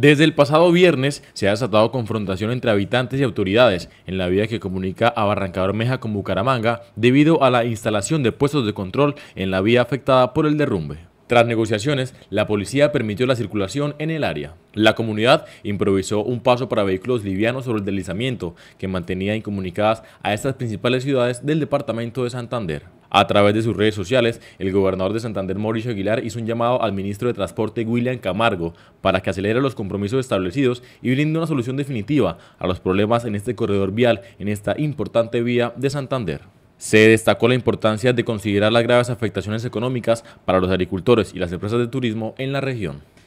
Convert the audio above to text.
Desde el pasado viernes se ha desatado confrontación entre habitantes y autoridades en la vía que comunica a Barrancabermeja con Bucaramanga debido a la instalación de puestos de control en la vía afectada por el derrumbe. Tras negociaciones, la policía permitió la circulación en el área. La comunidad improvisó un paso para vehículos livianos sobre el deslizamiento que mantenía incomunicadas a estas principales ciudades del departamento de Santander. A través de sus redes sociales, el gobernador de Santander, Mauricio Aguilar, hizo un llamado al ministro de Transporte, William Camargo, para que acelere los compromisos establecidos y brinde una solución definitiva a los problemas en este corredor vial, en esta importante vía de Santander. Se destacó la importancia de considerar las graves afectaciones económicas para los agricultores y las empresas de turismo en la región.